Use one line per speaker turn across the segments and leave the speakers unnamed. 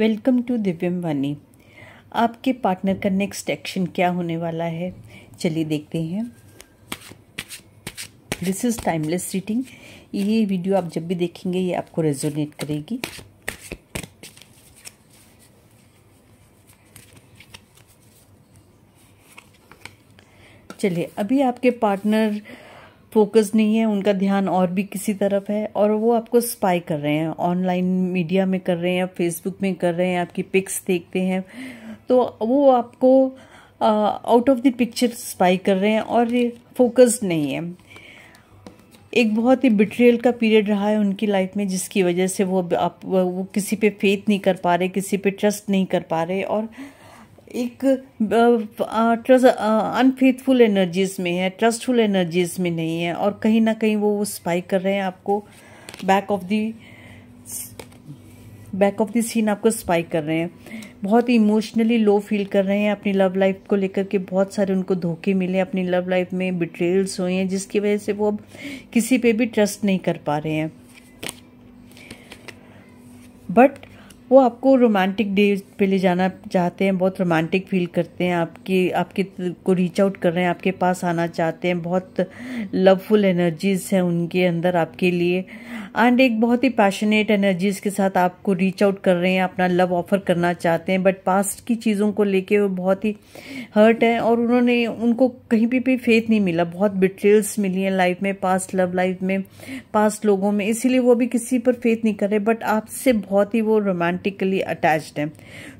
welcome to दिव्यम वानी आपके partner का नेक्स्ट एक्शन क्या होने वाला है चलिए देखते हैं दिस इज़ टाइमलेस रीडिंग ये वीडियो आप जब भी देखेंगे ये आपको रेजोनेट करेगी चलिए अभी आपके पार्टनर फोकस नहीं है उनका ध्यान और भी किसी तरफ है और वो आपको स्पाई कर रहे हैं ऑनलाइन मीडिया में कर रहे हैं फेसबुक में कर रहे हैं आपकी पिक्स देखते हैं तो वो आपको out of the picture spy कर रहे हैं और फोकस नहीं है एक बहुत ही बिट्रियल का पीरियड रहा है उनकी लाइफ में जिसकी वजह से वो आप वो किसी पे फेथ नहीं कर पा रहे किसी पे ट्रस्ट नहीं कर पा रहे और एक अनफेथफुल एनर्जीज में है ट्रस्टफुल एनर्जीज में नहीं है और कहीं ना कहीं वो वो स्पाइक कर रहे हैं आपको back of the back of the scene आपको स्पाइक कर रहे हैं बहुत इमोशनली लो फील कर रहे हैं अपनी लव लाइफ को लेकर के बहुत सारे उनको धोखे मिले अपनी लव लाइफ में बिट्रेल्स हुए हैं जिसकी वजह से वो अब किसी पे भी ट्रस्ट नहीं कर पा रहे हैं बट वो आपको रोमांटिक डे पे ले जाना चाहते हैं बहुत रोमांटिक फील करते हैं आपके आपके को रीच आउट कर रहे हैं आपके पास आना चाहते हैं बहुत लवफुल एनर्जीज हैं उनके अंदर आपके लिए एंड एक बहुत ही पैशनेट एनर्जीज के साथ आपको रीच आउट कर रहे हैं अपना लव ऑफर करना चाहते हैं बट पास्ट की चीज़ों को लेके वो बहुत ही हर्ट हैं और उन्होंने उनको कहीं भी फेथ नहीं मिला बहुत बिटेल्स मिली हैं लाइफ में पास्ट लव लाइफ में पास्ट लोगों में इसीलिए वो भी किसी पर फेथ नहीं कर रहे बट आपसे बहुत ही वो रोमांटिकली अटैच्ड हैं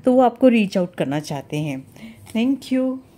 तो वो आपको रीच आउट करना चाहते हैं थैंक यू